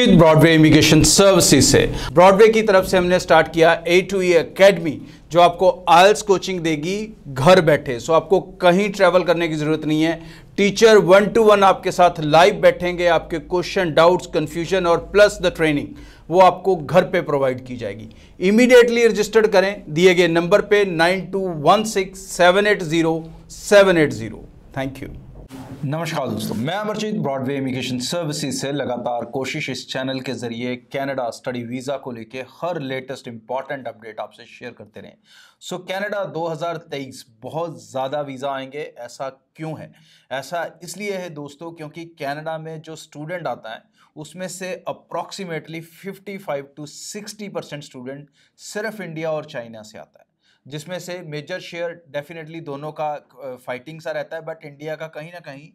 Broadway immigration services से Broadway की तरफ से हमने स्टार्ट किया ए टू ई अकेडमी जो आपको आयल्स कोचिंग देगी घर बैठे सो आपको कहीं ट्रेवल करने की ज़रूरत नहीं है टीचर वन टू वन आपके साथ लाइव बैठेंगे आपके क्वेश्चन डाउट्स कंफ्यूजन और प्लस द ट्रेनिंग वो आपको घर पे प्रोवाइड की जाएगी इमीडिएटली रजिस्टर्ड करें दिए गए नंबर पे nine two one six seven eight zero seven eight zero thank you नमस्कार दोस्तों मैं अमरजीत ब्रॉडवे इमिग्रेशन सर्विसेज से लगातार कोशिश इस चैनल के जरिए कनाडा स्टडी वीज़ा को लेके हर लेटेस्ट इंपॉर्टेंट अपडेट आपसे शेयर करते रहें सो कनाडा 2023 बहुत ज़्यादा वीज़ा आएंगे ऐसा क्यों है ऐसा इसलिए है दोस्तों क्योंकि कनाडा में जो स्टूडेंट आता है उसमें से अप्रॉक्सीमेटली 55 टू 60 परसेंट स्टूडेंट सिर्फ इंडिया और चाइना से आता है जिसमें से मेजर शेयर डेफिनेटली दोनों का फाइटिंग सा रहता है बट इंडिया का कहीं ना कहीं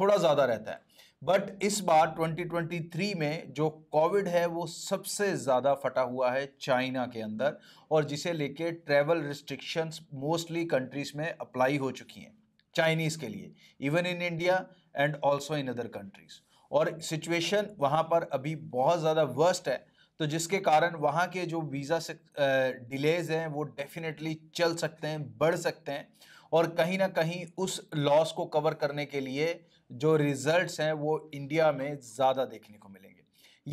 थोड़ा ज़्यादा रहता है बट इस बार 2023 में जो कोविड है वो सबसे ज़्यादा फटा हुआ है चाइना के अंदर और जिसे लेके ट्रैवल रिस्ट्रिक्शंस मोस्टली कंट्रीज़ में अप्लाई हो चुकी हैं चाइनीज़ के लिए even in India and also in other countries और सिचुएशन वहाँ पर अभी बहुत ज़्यादा वर्स्ट है तो जिसके कारण वहाँ के जो वीज़ा डिलेज़ हैं वो डेफिनेटली चल सकते हैं बढ़ सकते हैं और कहीं ना कहीं उस लॉस को कवर करने के लिए जो रिज़ल्ट हैं वो इंडिया में ज़्यादा देखने को मिलेंगे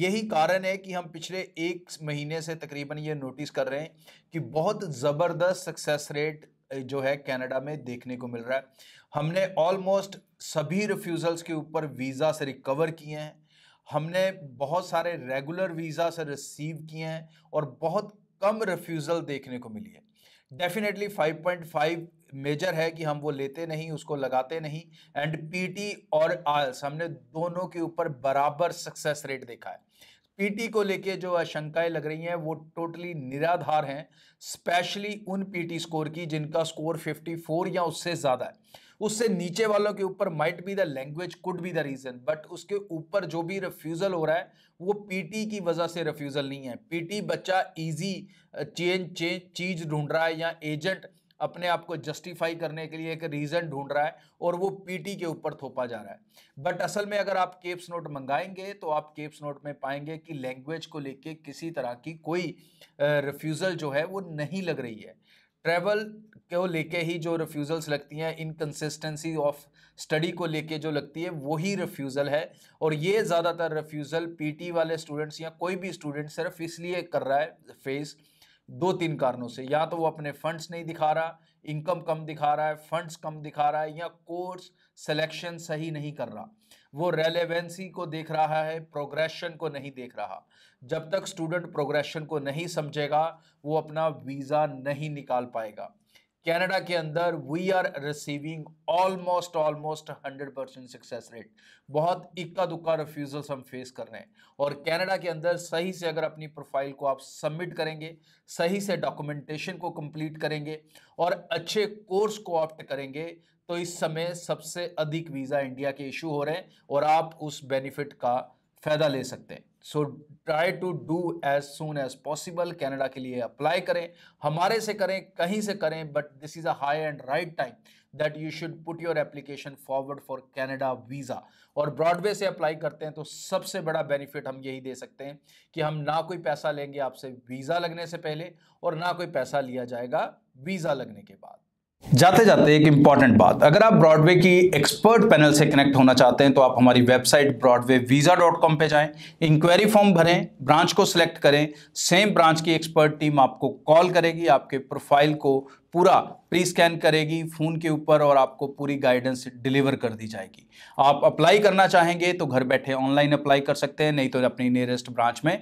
यही कारण है कि हम पिछले एक महीने से तकरीबन ये नोटिस कर रहे हैं कि बहुत ज़बरदस्त सक्सेस रेट जो है कनाडा में देखने को मिल रहा है हमने ऑलमोस्ट सभी रिफ्यूज़ल्स के ऊपर वीज़ा से रिकवर किए हैं हमने बहुत सारे रेगुलर वीज़ा से रिसीव किए हैं और बहुत कम रिफ्यूज़ल देखने को मिली है डेफिनेटली 5.5 मेजर है कि हम वो लेते नहीं उसको लगाते नहीं एंड पीटी और आयल्स हमने दोनों के ऊपर बराबर सक्सेस रेट देखा है पीटी को लेके जो आशंकाएं लग रही हैं वो टोटली निराधार हैं स्पेशली उन पीटी स्कोर की जिनका स्कोर 54 या उससे ज़्यादा है उससे नीचे वालों के ऊपर might be the language could be the reason but उसके ऊपर जो भी रिफ्यूज़ल हो रहा है वो पीटी की वजह से रिफ्यूज़ल नहीं है पीटी बच्चा ईजी चेंज चेंज चीज़ ढूंढ रहा है या एजेंट अपने आप को जस्टिफाई करने के लिए एक रीज़न ढूंढ रहा है और वो पीटी के ऊपर थोपा जा रहा है बट असल में अगर आप केप्स नोट मंगाएंगे तो आप केप्स नोट में पाएंगे कि लैंग्वेज को लेके किसी तरह की कोई रिफ्यूज़ल जो है वो नहीं लग रही है ट्रैवल को लेके ही जो रिफ्यूज़ल्स लगती हैं इनकन्सिस्टेंसी ऑफ स्टडी को लेके जो लगती है वही रिफ्यूज़ल है और ये ज़्यादातर रिफ्यूज़ल पीटी वाले स्टूडेंट्स या कोई भी स्टूडेंट सिर्फ इसलिए कर रहा है फेस दो तीन कारणों से या तो वो अपने फंड्स नहीं दिखा रहा इनकम कम दिखा रहा है फंड्स कम दिखा रहा है या कोर्स सिलेक्शन सही नहीं कर रहा वो रेलेवेंसी को देख रहा है प्रोग्रेशन को नहीं देख रहा जब तक स्टूडेंट प्रोग्रेशन को नहीं समझेगा वो अपना वीज़ा नहीं निकाल पाएगा कनाडा के अंदर we are receiving almost almost 100 percent success rate बहुत इक्का दुक्का रिफ्यूज़ल्स हम फेस कर रहे हैं और कनाडा के अंदर सही से अगर अपनी प्रोफाइल को आप सबमिट करेंगे सही से डॉक्यूमेंटेशन को कंप्लीट करेंगे और अच्छे कोर्स को ऑप्ट करेंगे तो इस समय सबसे अधिक वीज़ा इंडिया के इशू हो रहे हैं और आप उस बेनिफिट का फ़ायदा ले सकते हैं so try to do as soon as possible Canada के लिए अप्लाई करें हमारे से करें कहीं से करें but this is a high and right time that you should put your application forward for Canada visa और ब्रॉडवे से अप्लाई करते हैं तो सबसे बड़ा बेनिफिट हम यही दे सकते हैं कि हम ना कोई पैसा लेंगे आपसे वीज़ा लगने से पहले और ना कोई पैसा लिया जाएगा वीज़ा लगने के बाद जाते जाते एक इंपॉर्टेंट बात अगर आप ब्रॉडवे की एक्सपर्ट पैनल से कनेक्ट होना चाहते हैं तो आप हमारी website Broadway visa dot com पर जाएं इंक्वायरी फॉर्म भरें ब्रांच को सिलेक्ट करें सेम ब्रांच की एक्सपर्ट टीम आपको कॉल करेगी आपके प्रोफाइल को पूरा प्री स्कैन करेगी फ़ोन के ऊपर और आपको पूरी गाइडेंस डिलीवर कर दी जाएगी आप अप्लाई करना चाहेंगे तो घर बैठे ऑनलाइन अप्लाई कर सकते हैं नहीं तो अपनी नियरेस्ट ब्रांच में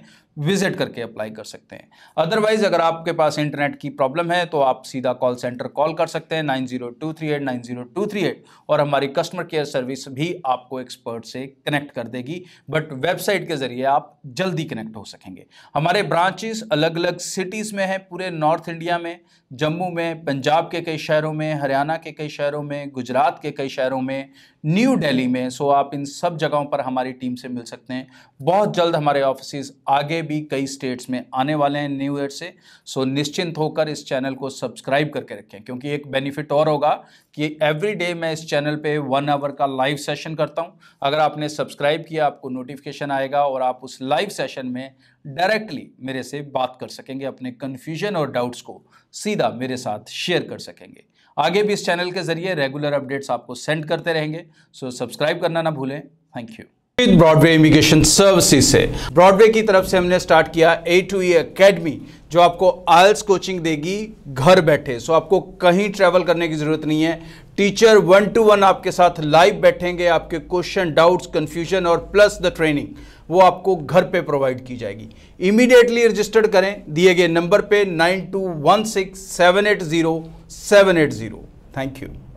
विजिट करके अप्लाई कर सकते हैं अदरवाइज़ अगर आपके पास इंटरनेट की प्रॉब्लम है तो आप सीधा कॉल सेंटर कॉल कर सकते हैं nine zero two three eight nine zero two three eight और हमारी कस्टमर केयर सर्विस भी आपको एक्सपर्ट से कनेक्ट कर देगी बट वेबसाइट के ज़रिए आप जल्दी कनेक्ट हो सकेंगे हमारे ब्रांचेस अलग अलग सिटीज़ में हैं पूरे नॉर्थ इंडिया में जम्मू में पंजाब के कई शहरों में हरियाणा के कई शहरों में गुजरात के कई शहरों में न्यू दिल्ली में सो आप इन सब जगहों पर हमारी टीम से मिल सकते हैं बहुत जल्द हमारे ऑफिस आगे भी कई स्टेट्स में आने वाले हैं न्यू ईयर से सो निश्चिंत होकर इस चैनल को सब्सक्राइब करके रखें क्योंकि एक बेनिफिट और होगा कि एवरी डे मैं इस चैनल पे वन आवर का लाइव सेशन करता हूँ अगर आपने सब्सक्राइब किया आपको नोटिफिकेशन आएगा और आप उस लाइव सेशन में डायरेक्टली मेरे से बात कर सकेंगे अपने कन्फ्यूजन और डाउट्स को सीधा मेरे साथ शेयर कर सकेंगे आगे भी इस चैनल के जरिए रेगुलर अपडेट्स आपको सेंड करते रहेंगे सो सब्सक्राइब करना ना भूलें thank you Broadway immigration services से ब्रॉडवे की तरफ से हमने स्टार्ट किया ए टू ई अकेडमी जो आपको आयल्स कोचिंग देगी घर बैठे सो आपको कहीं ट्रैवल करने की ज़रूरत नहीं है टीचर वन टू वन आपके साथ लाइव बैठेंगे आपके क्वेश्चन डाउट्स कन्फ्यूजन और प्लस द ट्रेनिंग वो आपको घर पे प्रोवाइड की जाएगी इमीडिएटली रजिस्टर्ड करें दिए गए नंबर पे nine two one six seven eight zero seven eight zero thank you